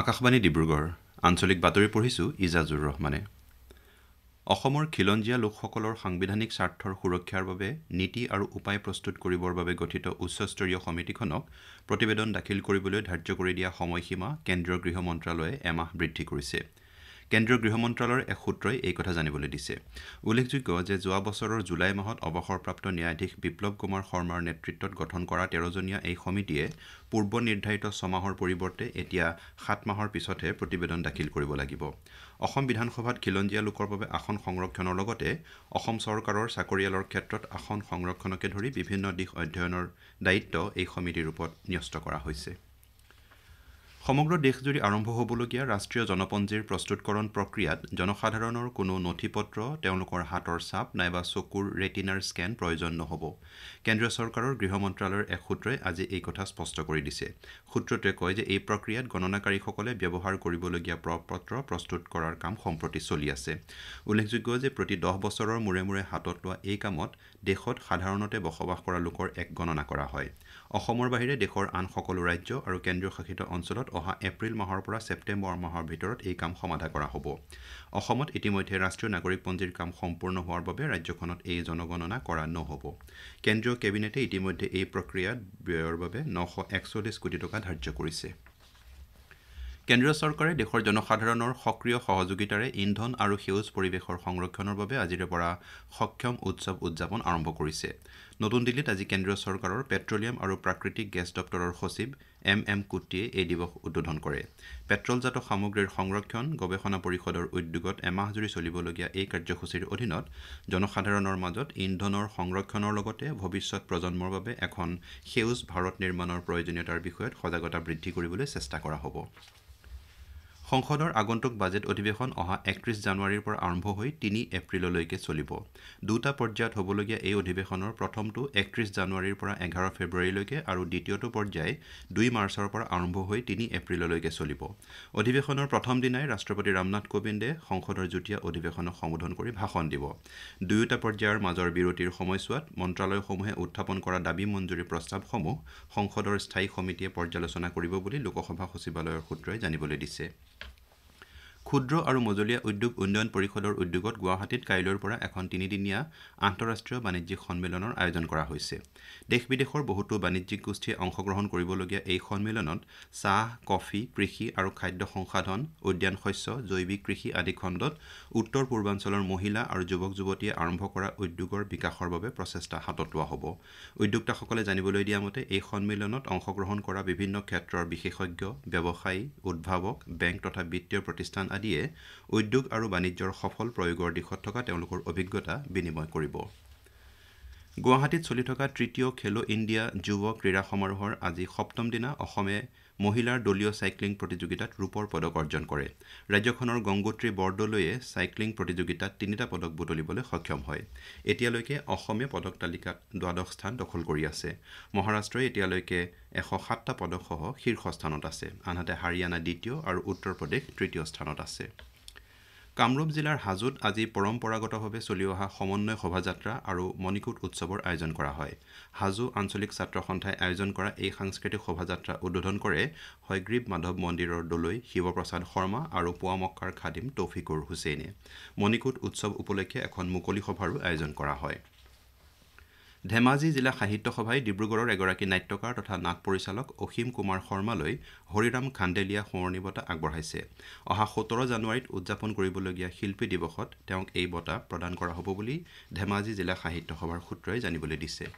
আকাশবাণী ডিব্ৰুগড় আঞ্চলিক বাতৰি পঢ়িছোঁ ইজাজুৰ ৰহমানে অসমৰ খিলঞ্জীয়া লোকসকলৰ সাংবিধানিক স্বাৰ্থৰ সুৰক্ষাৰ বাবে নীতি আৰু উপায় প্ৰস্তুত কৰিবৰ বাবে গঠিত উচ্চস্তৰীয় সমিতিখনক প্ৰতিবেদন দাখিল কৰিবলৈ ধাৰ্য কৰি দিয়া সময়সীমা কেন্দ্ৰীয় গৃহ মন্ত্ৰালয়ে এমাহ বৃদ্ধি কৰিছে কেন্দ্ৰীয় গৃহ মন্ত্ৰালয়ৰ এক সূত্ৰই এই কথা জানিবলৈ দিছে উল্লেখযোগ্য যে যোৱা বছৰৰ জুলাই মাহত অৱসৰপ্ৰাপ্ত ন্যায়াধীশ বিপ্লৱ কুমাৰ শৰ্মাৰ নেতৃত্বত গঠন কৰা তেৰজনীয়া এই সমিতিয়ে পূৰ্ব নিৰ্ধাৰিত ছমাহৰ পৰিৱৰ্তে এতিয়া সাত মাহৰ পিছতহে প্ৰতিবেদন দাখিল কৰিব লাগিব অসম বিধানসভাত খিলঞ্জীয়া লোকৰ বাবে আসন সংৰক্ষণৰ লগতে অসম চৰকাৰৰ চাকৰিয়ালৰ ক্ষেত্ৰত আসন সংৰক্ষণকে ধৰি বিভিন্ন দিশ অধ্যয়নৰ দায়িত্ব এই সমিতিৰ ওপৰত ন্যস্ত কৰা হৈছে সমগ্ৰ দেশজুৰি আৰম্ভ হ'বলগীয়া ৰাষ্ট্ৰীয় জনপঞ্জীৰ প্ৰস্তুতকৰণ প্ৰক্ৰিয়াত জনসাধাৰণৰ কোনো নথি পত্ৰ তেওঁলোকৰ হাতৰ চাপ নাইবা চকুৰ ৰেটিনাৰ স্কেন প্ৰয়োজন নহ'ব কেন্দ্ৰীয় চৰকাৰৰ গৃহ মন্ত্যালয়ৰ এক সূত্ৰই আজি এই কথা স্পষ্ট কৰি দিছে সূত্ৰটোৱে কয় যে এই প্ৰক্ৰিয়াত গণনাকাৰীসকলে ব্যৱহাৰ কৰিবলগীয়া প্ৰ পত্ৰ প্ৰস্তুত কৰাৰ কাম সম্প্ৰতি চলি আছে উল্লেখযোগ্য যে প্ৰতি দহ বছৰৰ মূৰে মূৰে হাতত লোৱা এই কামত দেশত সাধাৰণতে বসবাস কৰা লোকৰ এক গণনা কৰা হয় অসমৰ বাহিৰে দেশৰ আন সকলো ৰাজ্য আৰু কেন্দ্ৰীয় শাসিত অঞ্চলত অহা এপ্ৰিল মাহৰ পৰা ছেপ্টেম্বৰ মাহৰ ভিতৰত এই কাম সমাধা কৰা হ'ব অসমত ইতিমধ্যে ৰাষ্ট্ৰীয় নাগৰিকপঞ্জীৰ কাম সম্পূৰ্ণ হোৱাৰ বাবে ৰাজ্যখনত এই জনগণনা কৰা নহ'ব কেন্দ্ৰীয় কেবিনেটে ইতিমধ্যে এই প্ৰক্ৰিয়াত ব্যয়ৰ বাবে নশ একচল্লিছ কোটি টকা ধাৰ্য কৰিছে কেন্দ্ৰীয় চৰকাৰে দেশৰ জনসাধাৰণৰ সক্ৰিয় সহযোগিতাৰে ইন্ধন আৰু সেউজ পৰিৱেশৰ সংৰক্ষণৰ বাবে আজিৰে পৰা সক্ষম উৎসৱ উদযাপন আৰম্ভ কৰিছে নতুন দিল্লীত আজি কেন্দ্ৰীয় চৰকাৰৰ পেট্ৰলিয়াম আৰু প্ৰাকৃতিক গেছ দপ্তৰৰ সচিব এম এম কুট্টিয়ে এই দিৱস উদ্বোধন কৰে পেট্ৰলজাত সামগ্ৰীৰ সংৰক্ষণ গৱেষণা পৰিষদৰ উদ্যোগত এমাহজুৰি চলিবলগীয়া এই কাৰ্যসূচীৰ অধীনত জনসাধাৰণৰ মাজত ইন্ধনৰ সংৰক্ষণৰ লগতে ভৱিষ্যত প্ৰজন্মৰ বাবে এখন সেউজ ভাৰত নিৰ্মাণৰ প্ৰয়োজনীয়তাৰ বিষয়ত সজাগতা বৃদ্ধি কৰিবলৈ চেষ্টা কৰা হ'ব সংসদৰ আগন্তুক বাজেট অধিৱেশন অহা একত্ৰিছ জানুৱাৰীৰ পৰা আৰম্ভ হৈ তিনি এপ্ৰিললৈকে চলিব দুটা পৰ্যায়ত হ'বলগীয়া এই অধিৱেশনৰ প্ৰথমটো একত্ৰিছ জানুৱাৰীৰ পৰা এঘাৰ ফেব্ৰুৱাৰীলৈকে আৰু দ্বিতীয়টো পৰ্যায় দুই মাৰ্চৰ পৰা আৰম্ভ হৈ তিনি এপ্ৰিললৈকে চলিব অধিৱেশনৰ প্ৰথম দিনাই ৰাষ্ট্ৰপতি ৰামনাথ কোবিন্দে সংসদৰ যুটীয়া অধিৱেশনক সম্বোধন কৰি ভাষণ দিব দুয়োটা পৰ্যায়ৰ মাজৰ বিৰতিৰ সময়ছোৱাত মন্ত্ৰালয়সমূহে উত্থাপন কৰা দাবী মঞ্জুৰী প্ৰস্তাৱসমূহ সংসদৰ স্থায়ী সমিতিয়ে পৰ্যালোচনা কৰিব বুলি লোকসভা সচিবালয়ৰ সূত্ৰই জানিবলৈ দিছে ক্ষুদ্ৰ আৰু মজলীয়া উদ্যোগ উন্নয়ন পৰিষদৰ উদ্যোগত গুৱাহাটীত কাইলৈৰ পৰা এখন তিনিদিনীয়া আন্তঃৰাষ্ট্ৰীয় বাণিজ্যিক সন্মিলনৰ আয়োজন কৰা হৈছে দেশ বিদেশৰ বহুতো বাণিজ্যিক গোষ্ঠীয়ে অংশগ্ৰহণ কৰিবলগীয়া এই সন্মিলনত চাহ কফি কৃষি আৰু খাদ্য সংসাধন উদ্যান শস্য জৈৱিক কৃষি আদি খণ্ডত উত্তৰ পূৰ্বাঞ্চলৰ মহিলা আৰু যুৱক যুৱতীয়ে আৰম্ভ কৰা উদ্যোগৰ বিকাশৰ বাবে প্ৰচেষ্টা হাতত লোৱা হ'ব উদ্যোক্তাসকলে জানিবলৈ দিয়া মতে এই সন্মিলনত অংশগ্ৰহণ কৰা বিভিন্ন ক্ষেত্ৰৰ বিশেষজ্ঞ ব্যৱসায়ী উদ্ভাৱক বেংক তথা বিত্তীয় প্ৰতিষ্ঠান আদি আদিয়ে উদ্যোগ আৰু বাণিজ্যৰ সফল প্ৰয়োগৰ দিশত থকা তেওঁলোকৰ অভিজ্ঞতা বিনিময় কৰিব গুৱাহাটীত চলি থকা তৃতীয় খেলো ইণ্ডিয়া যুৱ ক্ৰীড়া সমাৰোহৰ আজি সপ্তম দিনা অসমে মহিলাৰ দলীয় চাইক্লিং প্ৰতিযোগিতাত ৰূপৰ পদক অৰ্জন কৰে ৰাজ্যখনৰ গংগোত্ৰী বৰদলৈয়ে চাইক্লিং প্ৰতিযোগিতাত তিনিটা পদক বুটলিবলৈ সক্ষম হয় এতিয়ালৈকে অসমে পদক তালিকাত দ্বাদশ স্থান দখল কৰি আছে মহাৰাষ্ট্ৰই এতিয়ালৈকে এশ সাতটা পদকসহ শীৰ্ষ স্থানত আছে আনহাতে হাৰিয়ানা দ্বিতীয় আৰু উত্তৰ প্ৰদেশ তৃতীয় স্থানত আছে কামৰূপ জিলাৰ হাজোত আজি পৰম্পৰাগতভাৱে চলি অহা সমন্বয় শোভাযাত্ৰা আৰু মণিকূট উৎসৱৰ আয়োজন কৰা হয় হাজো আঞ্চলিক ছাত্ৰ সন্থাই আয়োজন কৰা এই সাংস্কৃতিক শোভাযাত্ৰা উদ্বোধন কৰে হয়গ্ৰীব মাধৱ মন্দিৰৰ দলৈ শিৱপ্ৰসাদ শৰ্মা আৰু পোৱামক্কাৰ খাদিম তৌফিকুৰ হুছেইনে মণিকূট উৎসৱ উপলক্ষে এখন মুকলি সভাৰো আয়োজন কৰা হয় ধেমাজি জিলা সাহিত্য সভাই ডিব্ৰুগড়ৰ এগৰাকী নাট্যকাৰ তথা নাট পৰিচালক অসীম কুমাৰ শৰ্মালৈ হৰিৰাম খাণ্ডেলীয়া সোঁৱৰণি বঁটা আগবঢ়াইছে অহা সোতৰ জানুৱাৰীত উদযাপন কৰিবলগীয়া শিল্পী দিৱসত তেওঁক এই বঁটা প্ৰদান কৰা হ'ব বুলি ধেমাজি জিলা সাহিত্য সভাৰ সূত্ৰই জানিবলৈ দিছে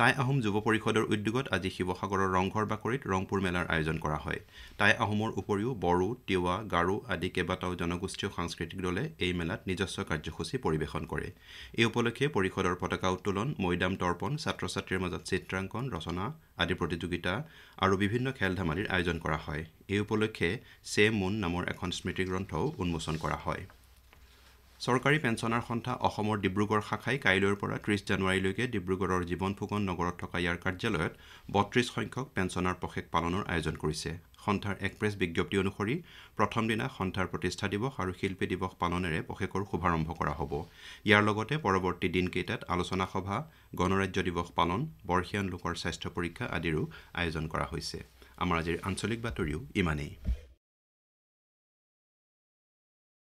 টাই আহোম যুৱ পৰিষদৰ উদ্যোগত আজি শিৱসাগৰৰ ৰংঘৰ বাকৰিত ৰংপুৰ মেলাৰ আয়োজন কৰা হয় টাই আহোমৰ উপৰিও বড়ো তিৱা গাৰো আদি কেইবাটাও জনগোষ্ঠীয় সাংস্কৃতিক দলে এই মেলাত নিজস্ব কাৰ্যসূচী পৰিৱেশন কৰে এই উপলক্ষে পৰিষদৰ পতাকা উত্তোলন মৈদাম তৰ্পণ ছাত্ৰ ছাত্ৰীৰ মাজত চিত্ৰাংকন ৰচনা আদি প্ৰতিযোগিতা আৰু বিভিন্ন খেল ধেমালিৰ আয়োজন কৰা হয় এই উপলক্ষে চে মুন নামৰ এখন স্মৃতিগ্ৰন্থও উন্মোচন কৰা হয় চৰকাৰী পেঞ্চনাৰ সন্থা অসমৰ ডিব্ৰুগড় শাখাই কাইলৈৰ পৰা ত্ৰিছ জানুৱাৰীলৈকে ডিব্ৰুগড়ৰ জীৱন ফুকন নগৰত থকা ইয়াৰ কাৰ্যালয়ত বত্ৰিছ সংখ্যক পেঞ্চনাৰ পষেক পালনৰ আয়োজন কৰিছে সন্থাৰ এক প্ৰেছ বিজ্ঞপ্তি অনুসৰি প্ৰথম দিনা সন্থাৰ প্ৰতিষ্ঠা দিৱস আৰু শিল্পী দিৱস পালনেৰে পষেকৰ শুভাৰম্ভ কৰা হ'ব ইয়াৰ লগতে পৰৱৰ্তী দিনকেইটাত আলোচনা সভা গণৰাজ্য দিৱস পালন বৰ্ষীয়ান লোকৰ স্বাস্থ্য পৰীক্ষা আদিৰো আয়োজন কৰা হৈছে আমাৰ আজিৰ আঞ্চলিক বাতৰিও ইমানেই